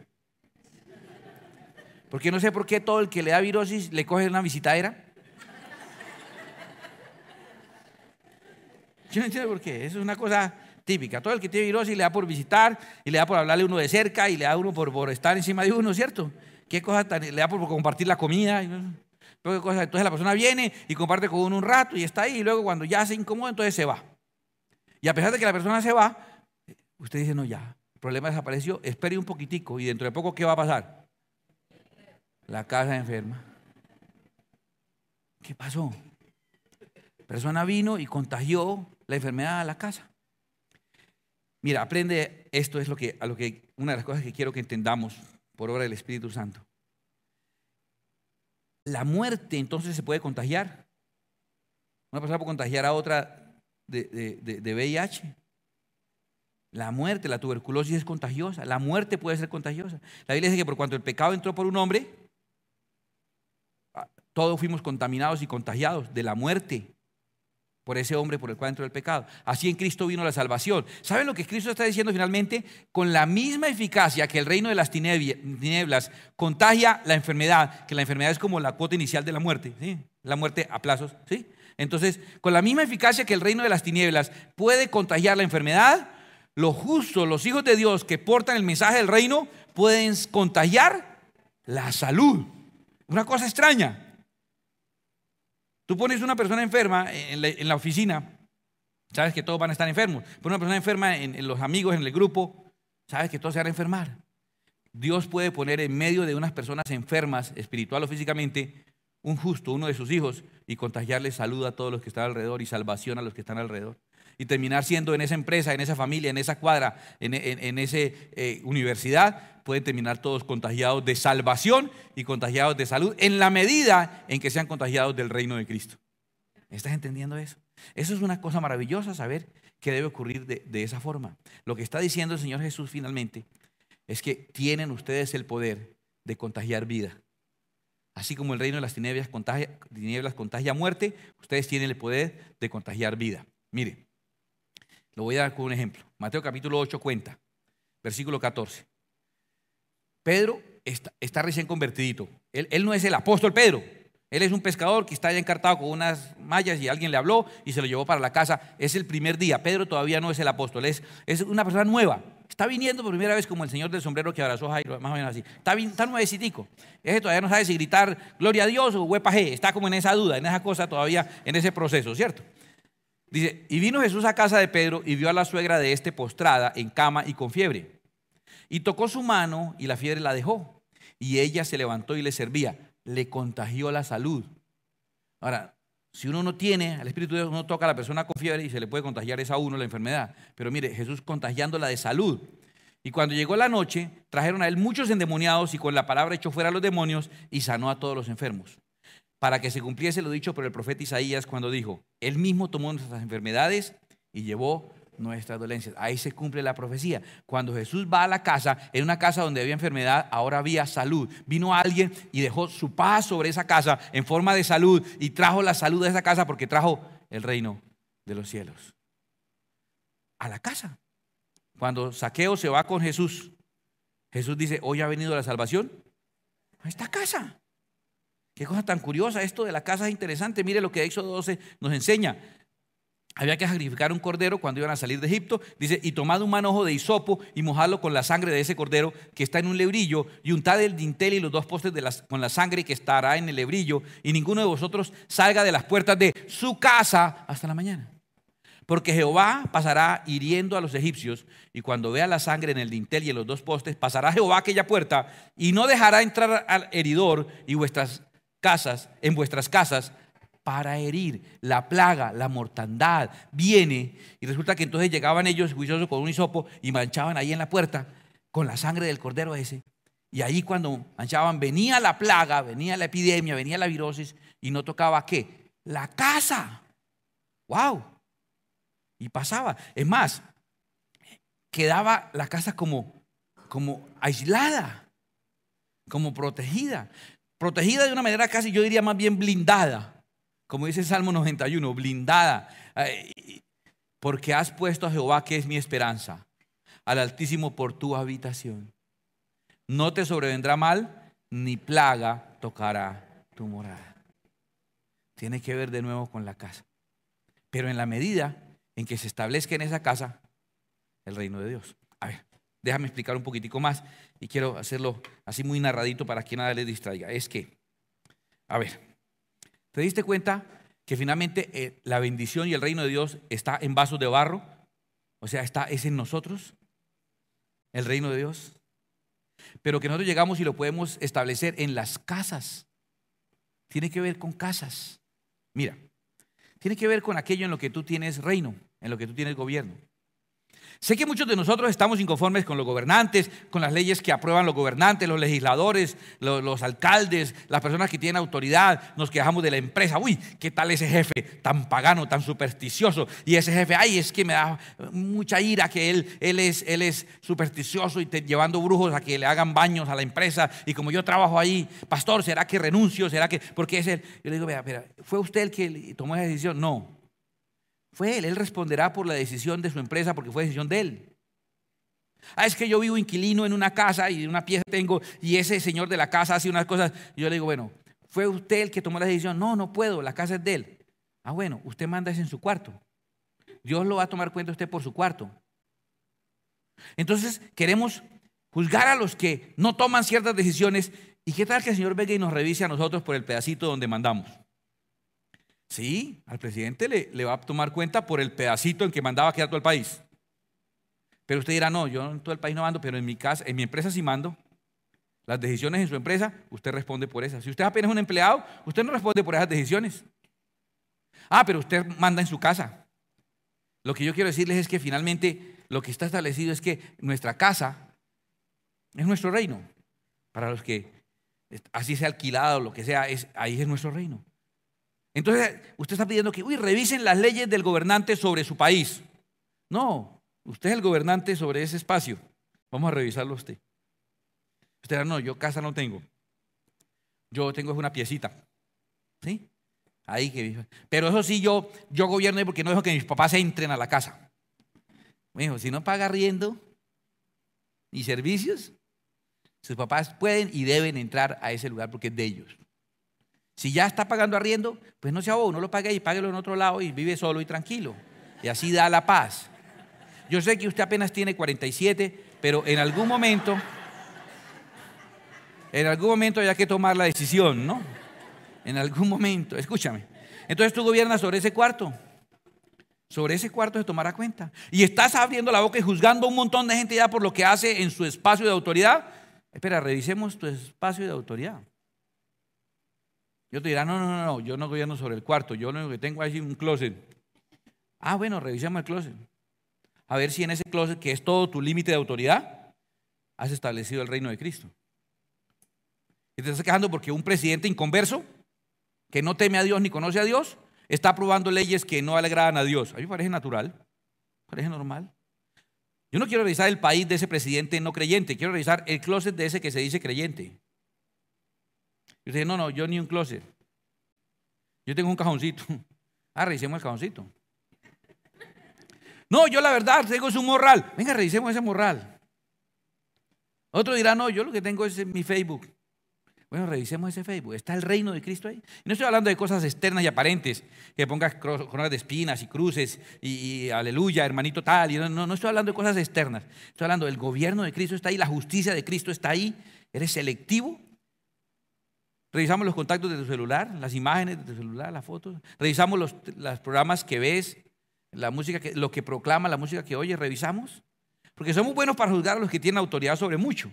Porque no sé por qué todo el que le da virosis le coge una visitadera. Yo no entiendo por qué, eso es una cosa típica. Todo el que tiene virosis le da por visitar, y le da por hablarle uno de cerca, y le da uno por, estar encima de uno, ¿cierto? ¿Qué cosa tan, le da por, compartir la comida? Y entonces la persona viene y comparte con uno un rato y está ahí y luego cuando ya se incomoda, entonces se va. Y a pesar de que la persona se va, usted dice, no, ya, el problema desapareció, espere un poquitico y dentro de poco, ¿qué va a pasar? La casa enferma. ¿Qué pasó? La persona vino y contagió la enfermedad a la casa. Mira, aprende, esto es lo que, a lo que, una de las cosas que quiero que entendamos por obra del Espíritu Santo la muerte entonces se puede contagiar. Una persona puede contagiar a otra de, de VIH. La muerte, la tuberculosis es contagiosa. La muerte puede ser contagiosa. La Biblia dice que por cuanto el pecado entró por un hombre, ah, todos fuimos contaminados y contagiados de la muerte por ese hombre por el cual entró el pecado. Así en Cristo vino la salvación. ¿Saben lo que Cristo está diciendo finalmente? Con la misma eficacia que el reino de las tinieblas contagia la enfermedad, que la enfermedad es como la cuota inicial de la muerte, la muerte a plazos. ¿sí? Entonces, con la misma eficacia que el reino de las tinieblas puede contagiar la enfermedad, los justos, los hijos de Dios que portan el mensaje del reino, pueden contagiar la salud. Una cosa extraña. Tú pones una persona enferma en la, oficina, sabes que todos van a estar enfermos. Pones una persona enferma en, los amigos, en el grupo, sabes que todos se van a enfermar. Dios puede poner en medio de unas personas enfermas, espiritual o físicamente, un justo, uno de sus hijos, y contagiarle salud a todos los que están alrededor y salvación a los que están alrededor. Y terminar siendo en esa empresa, en esa familia, en esa cuadra, en, esa eh, universidad, pueden terminar todos contagiados de salvación y contagiados de salud en la medida en que sean contagiados del reino de Cristo. ¿Estás entendiendo eso? Eso es una cosa maravillosa saber que debe ocurrir de, esa forma. Lo que está diciendo el Señor Jesús finalmente es que tienen ustedes el poder de contagiar vida. Así como el reino de las tinieblas contagia, tinieblas contagia muerte, ustedes tienen el poder de contagiar vida. Mire, lo voy a dar con un ejemplo. Mateo capítulo 8 cuenta, versículo 14. Pedro está, recién convertidito. Él, no es el apóstol Pedro. Él es un pescador que está ahí encartado con unas mallas y alguien le habló y se lo llevó para la casa. Es el primer día. Pedro todavía no es el apóstol. Es, es una persona nueva. Está viniendo por primera vez como el señor del sombrero que abrazó a Jairo, más o menos así. Está, está nuevecitico. Ese todavía no sabe si gritar gloria a Dios o huepaje. Está como en esa duda, en esa cosa todavía, en ese proceso, ¿cierto? Dice, y vino Jesús a casa de Pedro y vio a la suegra de este postrada en cama y con fiebre. Y tocó su mano y la fiebre la dejó. Y ella se levantó y le servía. Le contagió la salud. Ahora, si uno no tiene, al Espíritu de Dios uno toca a la persona con fiebre y se le puede contagiar esa a uno la enfermedad. Pero mire, Jesús contagiándola de salud. Y cuando llegó la noche, trajeron a él muchos endemoniados y con la palabra echó fuera a los demonios y sanó a todos los enfermos. Para que se cumpliese lo dicho por el profeta Isaías cuando dijo, él mismo tomó nuestras enfermedades y llevó nuestras dolencias. Ahí se cumple la profecía. Cuando Jesús va a la casa, en una casa donde había enfermedad, ahora había salud. Vino alguien y dejó su paz sobre esa casa en forma de salud y trajo la salud de esa casa porque trajo el reino de los cielos. A la casa. Cuando Saqueo se va con Jesús, Jesús dice, hoy ha venido la salvación a esta casa. Qué cosa tan curiosa, esto de la casa es interesante. Mire lo que Éxodo 12 nos enseña había que sacrificar un cordero cuando iban a salir de Egipto. Dice, y tomad un manojo de hisopo y mojadlo con la sangre de ese cordero que está en un lebrillo, y untad el dintel y los dos postes de con la sangre que estará en el lebrillo, y ninguno de vosotros salga de las puertas de su casa hasta la mañana. Porque Jehová pasará hiriendo a los egipcios, y cuando vea la sangre en el dintel y en los dos postes, pasará Jehová aquella puerta, y no dejará entrar al heridor y vuestras casas, en vuestras casas, para herir. La plaga, la mortandad viene y resulta que entonces llegaban ellos juiciosos con un hisopo y manchaban ahí en la puerta con la sangre del cordero ese. Y ahí cuando manchaban venía la plaga, venía la epidemia, venía la virosis y no tocaba qué? La casa. ¡Wow! Y pasaba. Es más, quedaba la casa como, como aislada, como protegida. Protegida de una manera casi, yo diría más bien blindada como dice Salmo 91, blindada, eh, porque has puesto a Jehová, que es mi esperanza, al Altísimo por tu habitación. No te sobrevendrá mal, ni plaga tocará tu morada. Tiene que ver de nuevo con la casa. Pero en la medida en que se establezca en esa casa el reino de Dios. A ver, déjame explicar un poquitico más y quiero hacerlo así muy narradito para que nada le distraiga. Es que, a ver, ¿Te diste cuenta que finalmente eh, la bendición y el reino de Dios está en vasos de barro? O sea, está, es en nosotros el reino de Dios. Pero que nosotros llegamos y lo podemos establecer en las casas. Tiene que ver con casas. Mira, tiene que ver con aquello en lo que tú tienes reino, en lo que tú tienes gobierno. Sé que muchos de nosotros estamos inconformes con los gobernantes, con las leyes que aprueban los gobernantes, los legisladores, los, alcaldes, las personas que tienen autoridad. Nos quejamos de la empresa. Uy, ¿qué tal ese jefe tan pagano, tan supersticioso? Y ese jefe, ay, es que me da mucha ira que él, es, supersticioso y te, llevando brujos a que le hagan baños a la empresa. Y como yo trabajo ahí, pastor, ¿será que renuncio? ¿Será que.? Porque es él. Yo le digo, mira, ¿fue usted el que tomó esa decisión? No. Fue él, él responderá por la decisión de su empresa porque fue decisión de él. Ah, es que yo vivo inquilino en una casa y una pieza tengo y ese señor de la casa hace unas cosas. yo le digo, bueno, fue usted el que tomó la decisión. No, no puedo, la casa es de él. Ah, bueno, usted manda eso en su cuarto. Dios lo va a tomar cuenta usted por su cuarto. Entonces queremos juzgar a los que no toman ciertas decisiones. ¿Y qué tal que el Señor venga y nos revise a nosotros por el pedacito donde mandamos? Sí, al presidente le, va a tomar cuenta por el pedacito en que mandaba quedar todo el país. Pero usted dirá, no, yo en todo el país no mando, pero en mi casa, en mi empresa sí mando. Las decisiones en su empresa, usted responde por esas. Si usted apenas es un empleado, usted no responde por esas decisiones. Ah, pero usted manda en su casa. Lo que yo quiero decirles es que finalmente lo que está establecido es que nuestra casa es nuestro reino. Para los que así sea alquilado o lo que sea, ahí es nuestro reino. Entonces, usted está pidiendo que, uy, revisen las leyes del gobernante sobre su país. No, usted es el gobernante sobre ese espacio. Vamos a revisarlo usted. Usted no, yo casa no tengo. Yo tengo una piecita. ¿Sí? Ahí que. Pero eso sí, yo, yo gobierno porque no dejo que mis papás entren a la casa. Me dijo, si no paga riendo y servicios, sus papás pueden y deben entrar a ese lugar porque es de ellos. Si ya está pagando arriendo, pues no sea vos, no lo pague y páguelo en otro lado y vive solo y tranquilo. Y así da la paz. Yo sé que usted apenas tiene 47, pero en algún momento, en algún momento haya que tomar la decisión, ¿no? En algún momento, escúchame. Entonces tú gobiernas sobre ese cuarto. Sobre ese cuarto se tomará cuenta. Y estás abriendo la boca y juzgando a un montón de gente ya por lo que hace en su espacio de autoridad. Espera, revisemos tu espacio de autoridad yo te dirá, no, no, no, yo no gobierno sobre el cuarto, yo lo único que tengo es un closet. Ah, bueno, revisemos el closet. A ver si en ese closet, que es todo tu límite de autoridad, has establecido el reino de Cristo. Y te estás quejando porque un presidente inconverso, que no teme a Dios ni conoce a Dios, está aprobando leyes que no agradan a Dios. A mí me parece natural, me parece normal. Yo no quiero revisar el país de ese presidente no creyente, quiero revisar el closet de ese que se dice creyente. Y no, no, yo ni un closet. Yo tengo un cajoncito. Ah, revisemos el cajoncito. No, yo la verdad tengo es un morral. Venga, revisemos ese morral. Otro dirá, no, yo lo que tengo es mi Facebook. Bueno, revisemos ese Facebook. ¿Está el reino de Cristo ahí? no estoy hablando de cosas externas y aparentes, que pongas coronas de espinas y cruces y, aleluya, hermanito tal. Y no, no estoy hablando de cosas externas. Estoy hablando del gobierno de Cristo está ahí, la justicia de Cristo está ahí. Eres selectivo Revisamos los contactos de tu celular, las imágenes de tu celular, las fotos. Revisamos los, programas que ves, la música que, lo que proclama, la música que oyes. Revisamos. Porque somos buenos para juzgar a los que tienen autoridad sobre mucho.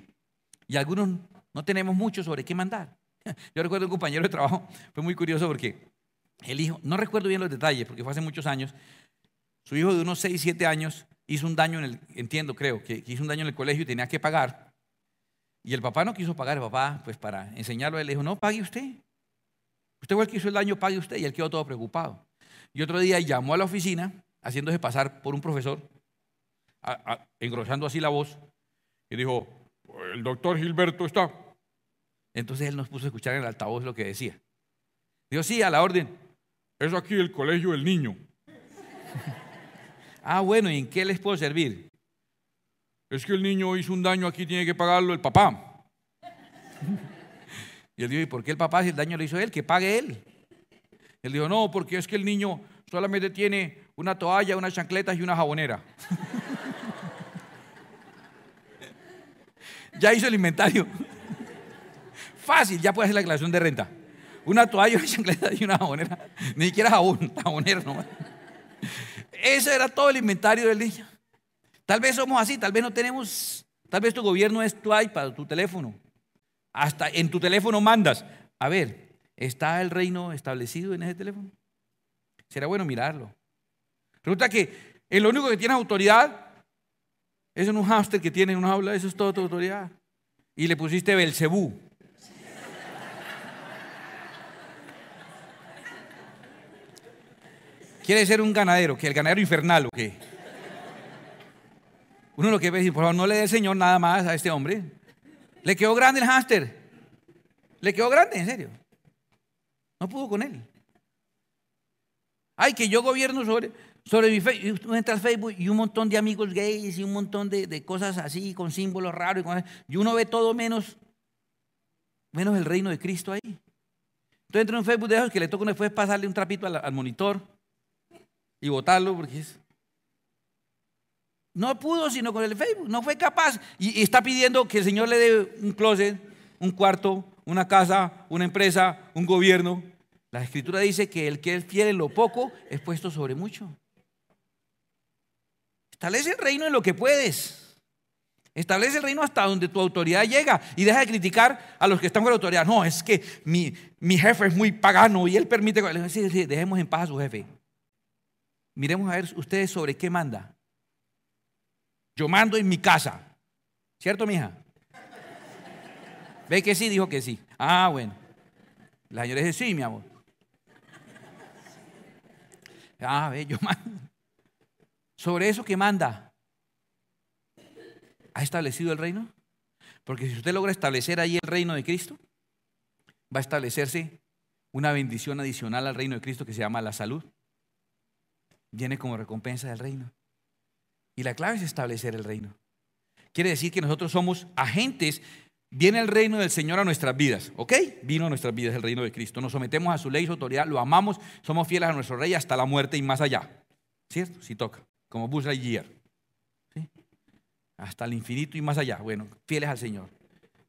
Y algunos no tenemos mucho sobre qué mandar. Yo recuerdo un compañero de trabajo, fue muy curioso porque el hijo, no recuerdo bien los detalles porque fue hace muchos años, su hijo de unos 6, 7 años hizo un daño en el, entiendo creo, que hizo un daño en el colegio y tenía que pagar. Y el papá no quiso pagar, el papá, pues para enseñarlo, él le dijo, no, pague usted. Usted fue el que hizo el daño, pague usted. Y él quedó todo preocupado. Y otro día llamó a la oficina, haciéndose pasar por un profesor, engrosando así la voz, y dijo, el doctor Gilberto está. Entonces él nos puso a escuchar en el altavoz lo que decía. Dijo, sí, a la orden. Es aquí el colegio del niño. ah, bueno, ¿y en qué les puedo servir? es que el niño hizo un daño aquí, tiene que pagarlo el papá. y él dijo, ¿y por qué el papá si el daño lo hizo él? Que pague él. Él dijo, no, porque es que el niño solamente tiene una toalla, unas chancletas y una jabonera. ya hizo el inventario. Fácil, ya puede hacer la declaración de renta. Una toalla, una chancleta y una jabonera. Ni siquiera jabón, nomás. Ese era todo el inventario del niño. Tal vez somos así, tal vez no tenemos, tal vez tu gobierno es tu iPad, tu teléfono. Hasta en tu teléfono mandas. A ver, ¿está el reino establecido en ese teléfono? Será bueno mirarlo. Resulta que el único que tiene autoridad es en un hámster que tiene en una jaula, eso es toda tu autoridad. Y le pusiste Belcebú. Quiere ser un ganadero, que el ganadero infernal o qué. Uno lo que ve por favor, no le dé el Señor nada más a este hombre. Le quedó grande el hámster. Le quedó grande, en serio. No pudo con él. Ay, que yo gobierno sobre, sobre mi Facebook. Entras Facebook y un montón de amigos gays y un montón de, cosas así, con símbolos raros. Y, con, y, uno ve todo menos, menos el reino de Cristo ahí. Entonces entra en Facebook de esos que le toca después pasarle un trapito al, al monitor y votarlo porque es... No pudo sino con el Facebook, no fue capaz. Y, está pidiendo que el Señor le dé un closet, un cuarto, una casa, una empresa, un gobierno. La escritura dice que el que es fiel lo poco es puesto sobre mucho. Establece el reino en lo que puedes. Establece el reino hasta donde tu autoridad llega y deja de criticar a los que están con la autoridad. No, es que mi, mi jefe es muy pagano y él permite... dejemos en paz a su jefe. Miremos a ver ustedes sobre qué manda. Yo mando en mi casa. ¿Cierto, mija? ¿Ve que sí? Dijo que sí. Ah, bueno. La señora dice, sí, mi amor. Ah, ve, yo mando. Sobre eso que manda, ¿ha establecido el reino? Porque si usted logra establecer ahí el reino de Cristo, va a establecerse una bendición adicional al reino de Cristo que se llama la salud. Viene como recompensa del reino. Y la clave es establecer el reino. Quiere decir que nosotros somos agentes. Viene el reino del Señor a nuestras vidas, ¿ok? Vino a nuestras vidas el reino de Cristo. Nos sometemos a su ley, y su autoridad, lo amamos, somos fieles a nuestro rey hasta la muerte y más allá. ¿Cierto? Si toca, como Buzz y ¿Sí? Hasta el infinito y más allá. Bueno, fieles al Señor.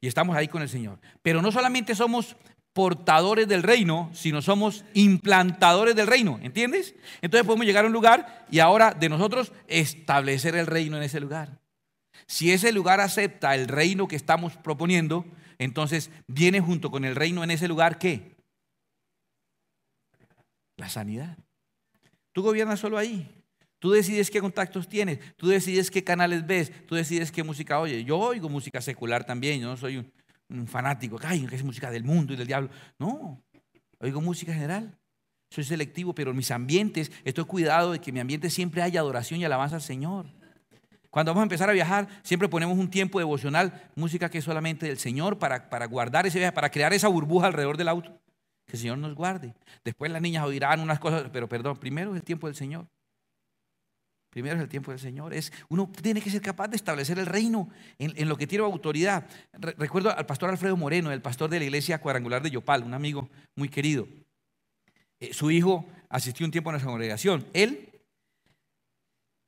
Y estamos ahí con el Señor. Pero no solamente somos portadores del reino, no somos implantadores del reino, ¿entiendes? Entonces podemos llegar a un lugar y ahora de nosotros establecer el reino en ese lugar. Si ese lugar acepta el reino que estamos proponiendo, entonces viene junto con el reino en ese lugar qué? La sanidad. Tú gobiernas solo ahí. Tú decides qué contactos tienes, tú decides qué canales ves, tú decides qué música oyes. Yo oigo música secular también, yo no soy un, un fanático, ay, que es música del mundo y del diablo. No, oigo música general. Soy selectivo, pero en mis ambientes estoy cuidado de que mi ambiente siempre haya adoración y alabanza al Señor. Cuando vamos a empezar a viajar, siempre ponemos un tiempo devocional, música que es solamente del Señor para, para guardar ese viaje, para crear esa burbuja alrededor del auto. Que el Señor nos guarde. Después las niñas oirán unas cosas, pero perdón, primero es el tiempo del Señor. Primero es el tiempo del Señor. Es, uno tiene que ser capaz de establecer el reino en, lo que tiene autoridad. recuerdo al pastor Alfredo Moreno, el pastor de la iglesia cuadrangular de Yopal, un amigo muy querido. Eh, su hijo asistió un tiempo a nuestra congregación. Él,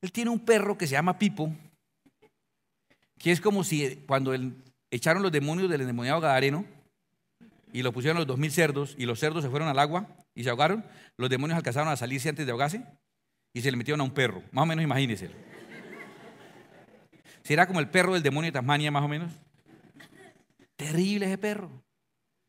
él tiene un perro que se llama Pipo, que es como si cuando echaron los demonios del endemoniado Gadareno y lo pusieron los dos mil cerdos y los cerdos se fueron al agua y se ahogaron, los demonios alcanzaron a salirse antes de ahogarse y se le metieron a un perro. Más o menos imagínense. ¿Será como el perro del demonio de Tasmania, más o menos? Terrible ese perro.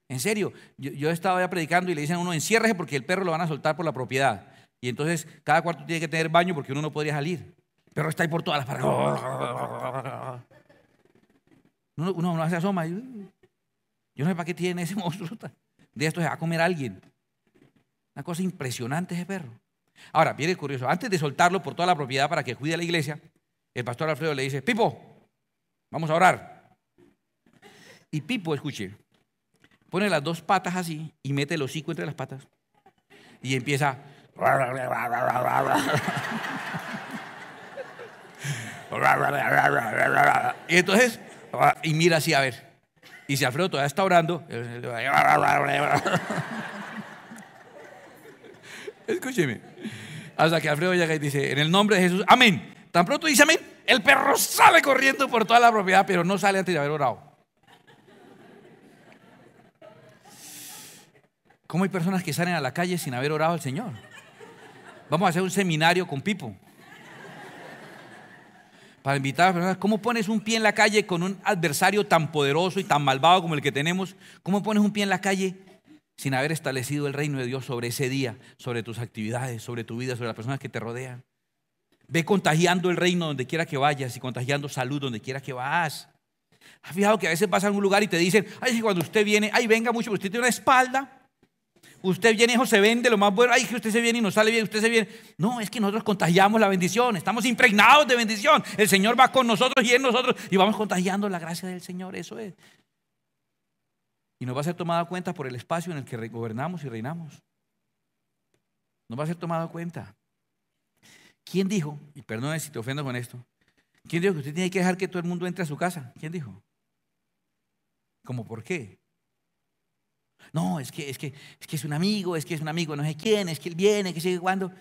En serio, yo, yo estaba ya predicando y le dicen a uno, enciérrese porque el perro lo van a soltar por la propiedad. Y entonces cada cuarto tiene que tener baño porque uno no podría salir. El perro está ahí por todas las paredes. Uno, se asoma. Yo, no sé para qué tiene ese monstruo. De esto se va a comer a alguien. Una cosa impresionante ese perro. Ahora, viene curioso, antes de soltarlo por toda la propiedad para que cuide a la iglesia, el pastor Alfredo le dice, Pipo, vamos a orar. Y Pipo, escuche, pone las dos patas así y mete el hocico entre las patas y empieza... Y entonces, y mira así, a ver. Y si Alfredo todavía está orando, Escúcheme. Hasta que Alfredo llega y dice, en el nombre de Jesús, amén. Tan pronto dice amén, el perro sale corriendo por toda la propiedad, pero no sale antes de haber orado. ¿Cómo hay personas que salen a la calle sin haber orado al Señor? Vamos a hacer un seminario con Pipo. Para invitar a las personas, ¿cómo pones un pie en la calle con un adversario tan poderoso y tan malvado como el que tenemos? ¿Cómo pones un pie en la calle sin haber establecido el reino de Dios sobre ese día, sobre tus actividades, sobre tu vida, sobre las personas que te rodean. Ve contagiando el reino donde quiera que vayas y contagiando salud donde quiera que vas. ¿Has fijado que a veces vas a un lugar y te dicen, ay, cuando usted viene, ay, venga mucho, pero usted tiene una espalda. Usted viene, hijo, se vende lo más bueno. Ay, que usted se viene y no sale bien, usted se viene. No, es que nosotros contagiamos la bendición. Estamos impregnados de bendición. El Señor va con nosotros y en nosotros. Y vamos contagiando la gracia del Señor. Eso es. Y no va a ser tomada cuenta por el espacio en el que gobernamos y reinamos. no va a ser tomada cuenta. ¿Quién dijo, y perdone si te ofendo con esto, quién dijo que usted tiene que dejar que todo el mundo entre a su casa? ¿Quién dijo? ¿Cómo por qué? No, es que, es que, es que es un amigo, es que es un amigo, no sé quién, es que él viene, que sigue cuando.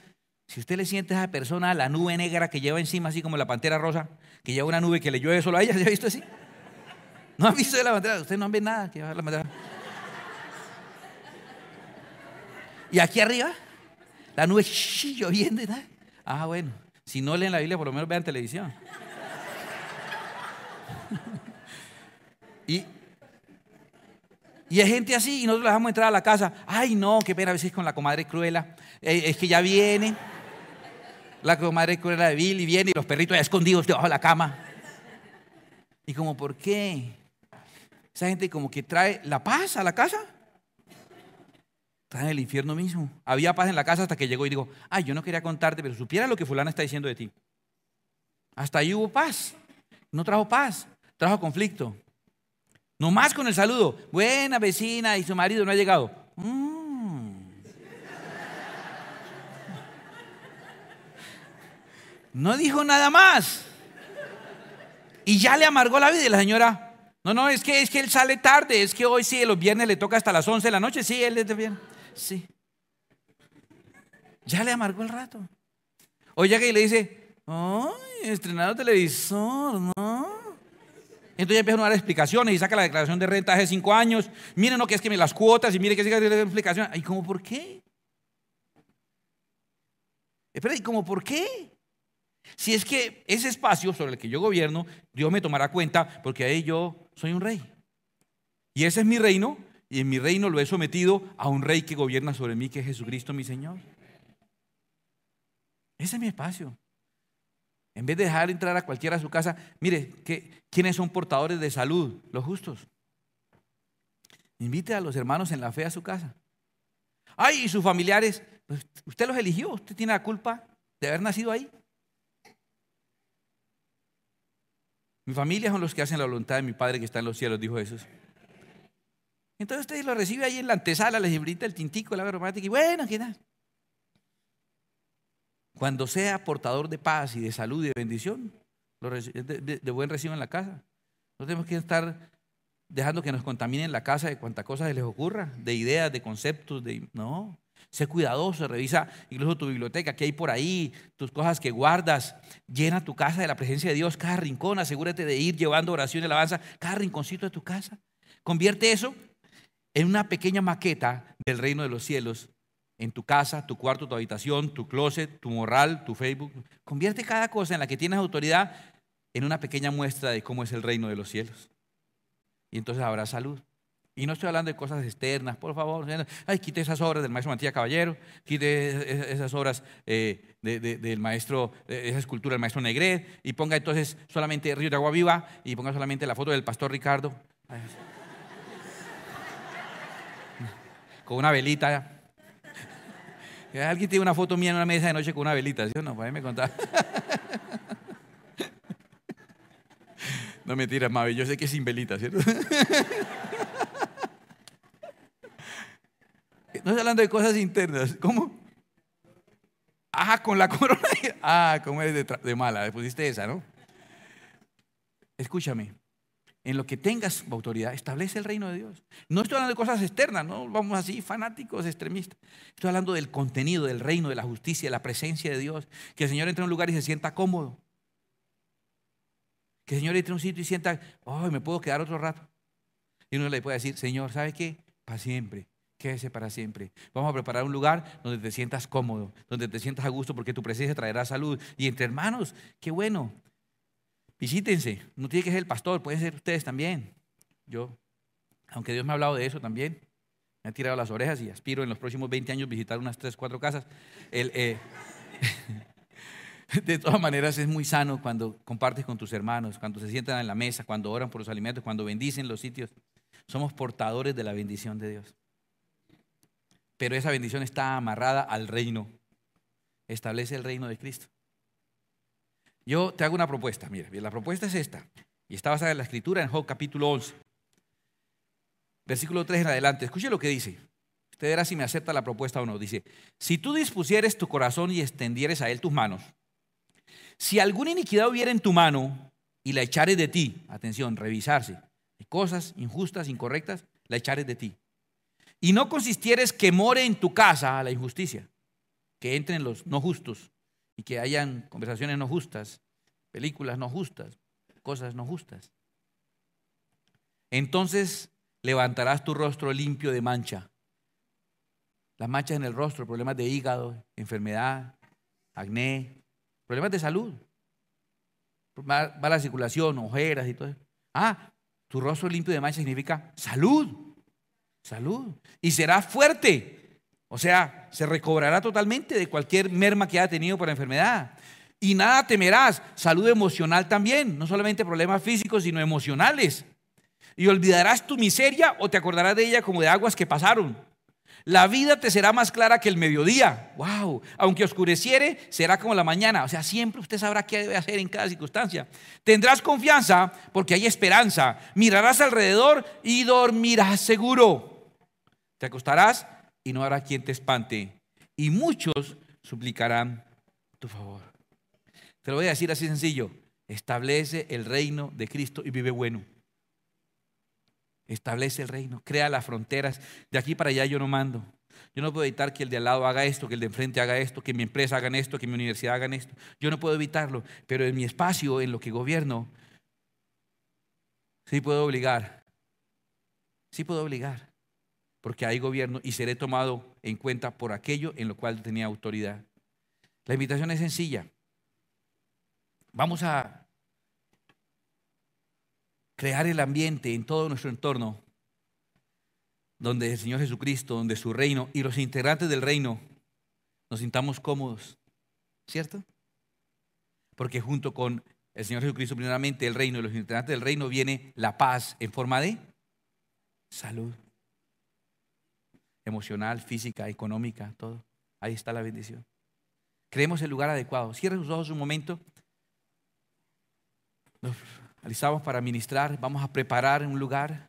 Si usted le siente a esa persona la nube negra que lleva encima, así como la pantera rosa, que lleva una nube que le llueve solo a ella, ¿se ha visto así? No han visto la bandera, ustedes no han nada que a la bandera. Y aquí arriba, la nube chillo y tal. Ah, bueno, si no leen la Biblia, por lo menos vean televisión. y, y hay gente así y nosotros la dejamos entrar a la casa. Ay, no, qué pena a veces con la comadre cruela. Eh, es que ya viene. La comadre cruela de Billy viene y los perritos ya escondidos debajo de la cama. Y como, ¿por qué? Esa gente como que trae la paz a la casa. Trae el infierno mismo. Había paz en la casa hasta que llegó y digo, ay, yo no quería contarte, pero supiera lo que fulana está diciendo de ti. Hasta ahí hubo paz. No trajo paz, trajo conflicto. No más con el saludo. Buena vecina y su marido no ha llegado. Mm. No dijo nada más. Y ya le amargó la vida y la señora, no, no, es que, es que él sale tarde, es que hoy sí, los viernes le toca hasta las 11 de la noche, sí, él es de viernes. Sí. Ya le amargó el rato. Oye, llega le dice, ¡ay, estrenado televisor! ¿no? Entonces ya empieza a dar explicaciones y saca la declaración de renta hace cinco años. Miren, no, que es que me las cuotas y mire que le da explicación. ¿Y cómo por qué? Espera, ¿y cómo por qué? Si es que ese espacio sobre el que yo gobierno, Dios me tomará cuenta, porque ahí yo soy un rey. Y ese es mi reino, y en mi reino lo he sometido a un rey que gobierna sobre mí, que es Jesucristo mi Señor. Ese es mi espacio. En vez de dejar entrar a cualquiera a su casa, mire, que, ¿quiénes son portadores de salud? Los justos. Invite a los hermanos en la fe a su casa. Ay, y sus familiares, pues, usted los eligió, usted tiene la culpa de haber nacido ahí. Mi familia son los que hacen la voluntad de mi Padre que está en los cielos, dijo Jesús. Entonces usted lo recibe ahí en la antesala, les brinda el tintico, la aromática y bueno, ¿qué tal? Cuando sea portador de paz y de salud y de bendición, de, buen recibo en la casa. No tenemos que estar dejando que nos contaminen la casa de cuantas cosas se les ocurra, de ideas, de conceptos, de... No, Sé cuidadoso, revisa incluso tu biblioteca, que hay por ahí, tus cosas que guardas. Llena tu casa de la presencia de Dios, cada rincón. Asegúrate de ir llevando oración y alabanza cada rinconcito de tu casa. Convierte eso en una pequeña maqueta del reino de los cielos en tu casa, tu cuarto, tu habitación, tu closet, tu moral, tu Facebook. Convierte cada cosa en la que tienes autoridad en una pequeña muestra de cómo es el reino de los cielos. Y entonces habrá salud. Y no estoy hablando de cosas externas, por favor. Ay, quite esas obras del maestro Matías Caballero, quite esas obras eh, del maestro, eh, esa escultura del maestro Negret, y ponga entonces solamente Río de Agua Viva y ponga solamente la foto del pastor Ricardo. Con una velita. Alguien tiene una foto mía en una mesa de noche con una velita, ¿sí no? me contaba. No mentiras, Mavi, yo sé que es sin velita, ¿cierto? No estoy hablando de cosas internas. ¿Cómo? Ah, con la corona. Ah, como eres de, mala. Le pusiste esa, ¿no? Escúchame. En lo que tengas autoridad, establece el reino de Dios. No estoy hablando de cosas externas, no vamos así, fanáticos, extremistas. Estoy hablando del contenido del reino, de la justicia, de la presencia de Dios. Que el Señor entre en un lugar y se sienta cómodo. Que el Señor entre en un sitio y sienta, ay, me puedo quedar otro rato. Y uno le puede decir, Señor, ¿sabe qué? Para siempre. Quédese para siempre. Vamos a preparar un lugar donde te sientas cómodo, donde te sientas a gusto, porque tu presencia traerá salud. Y entre hermanos, qué bueno. Visítense. No tiene que ser el pastor, pueden ser ustedes también. Yo, aunque Dios me ha hablado de eso también, me ha tirado las orejas y aspiro en los próximos 20 años visitar unas 3, 4 casas. Eh, de todas maneras es muy sano cuando compartes con tus hermanos, cuando se sientan en la mesa, cuando oran por los alimentos, cuando bendicen los sitios. Somos portadores de la bendición de Dios. Pero esa bendición está amarrada al reino. Establece el reino de Cristo. Yo te hago una propuesta, mira, la propuesta es esta, y está basada en la escritura en Job capítulo 11, versículo 3 en adelante. Escuche lo que dice. Usted verá si me acepta la propuesta o no. Dice, si tú dispusieres tu corazón y extendieres a él tus manos, si alguna iniquidad hubiera en tu mano y la echares de ti, atención, revisarse, cosas injustas, incorrectas, la echares de ti y no consistieres que more en tu casa la injusticia, que entren los no justos y que hayan conversaciones no justas, películas no justas, cosas no justas. Entonces levantarás tu rostro limpio de mancha. Las manchas en el rostro, problemas de hígado, enfermedad, acné, problemas de salud, mala circulación, ojeras y todo eso. Ah, tu rostro limpio de mancha significa salud salud. Y será fuerte. O sea, se recobrará totalmente de cualquier merma que haya tenido por enfermedad. Y nada temerás. Salud emocional también. No solamente problemas físicos, sino emocionales. Y olvidarás tu miseria o te acordarás de ella como de aguas que pasaron. La vida te será más clara que el mediodía. Wow. Aunque oscureciere, será como la mañana. O sea, siempre usted sabrá qué debe hacer en cada circunstancia. Tendrás confianza porque hay esperanza. Mirarás alrededor y dormirás seguro. Te acostarás y no habrá quien te espante. Y muchos suplicarán tu favor. Te lo voy a decir así sencillo. Establece el reino de Cristo y vive bueno. Establece el reino, crea las fronteras. De aquí para allá yo no mando. Yo no puedo evitar que el de al lado haga esto, que el de enfrente haga esto, que mi empresa haga esto, que mi universidad haga esto. Yo no puedo evitarlo, pero en mi espacio, en lo que gobierno, sí puedo obligar. Sí puedo obligar porque hay gobierno y seré tomado en cuenta por aquello en lo cual tenía autoridad. La invitación es sencilla. Vamos a crear el ambiente en todo nuestro entorno donde el Señor Jesucristo, donde su reino y los integrantes del reino nos sintamos cómodos, ¿cierto? Porque junto con el Señor Jesucristo, primeramente el reino y los integrantes del reino, viene la paz en forma de salud emocional, física, económica, todo. Ahí está la bendición. Creemos el lugar adecuado. Cierre sus ojos un momento. Nos alistamos para ministrar. Vamos a preparar un lugar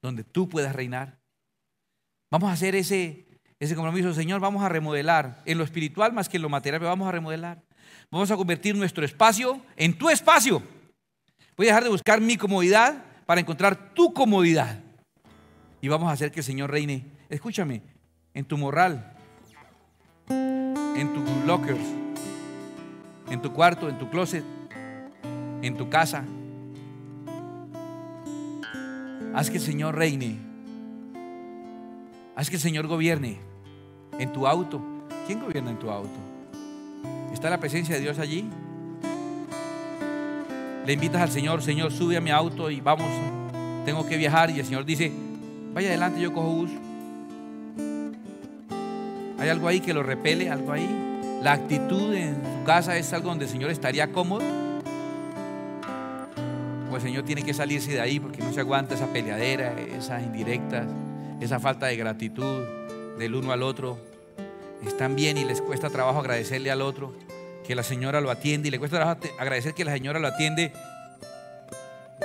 donde tú puedas reinar. Vamos a hacer ese, ese compromiso, Señor, vamos a remodelar en lo espiritual más que en lo material, vamos a remodelar. Vamos a convertir nuestro espacio en tu espacio. Voy a dejar de buscar mi comodidad para encontrar tu comodidad. Y vamos a hacer que el Señor reine escúchame, en tu morral, en tu lockers, en tu cuarto, en tu closet, en tu casa. Haz que el Señor reine. Haz que el Señor gobierne en tu auto. ¿Quién gobierna en tu auto? ¿Está la presencia de Dios allí? Le invitas al Señor, Señor, sube a mi auto y vamos, tengo que viajar. Y el Señor dice, vaya adelante, yo cojo bus. ¿Hay algo ahí que lo repele? ¿Algo ahí? ¿La actitud en su casa es algo donde el Señor estaría cómodo? Pues el Señor tiene que salirse de ahí porque no se aguanta esa peleadera, esas indirectas, esa falta de gratitud del uno al otro. Están bien y les cuesta trabajo agradecerle al otro que la señora lo atiende y le cuesta trabajo agradecer que la señora lo atiende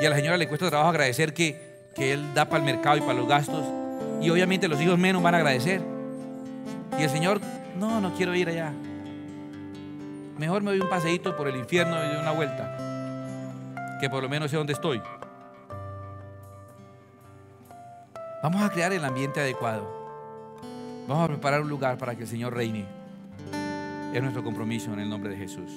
y a la señora le cuesta trabajo agradecer que, que él da para el mercado y para los gastos y obviamente los hijos menos van a agradecer y el Señor, no, no quiero ir allá. Mejor me doy un paseíto por el infierno y doy una vuelta. Que por lo menos sé dónde estoy. Vamos a crear el ambiente adecuado. Vamos a preparar un lugar para que el Señor reine. Es nuestro compromiso en el nombre de Jesús.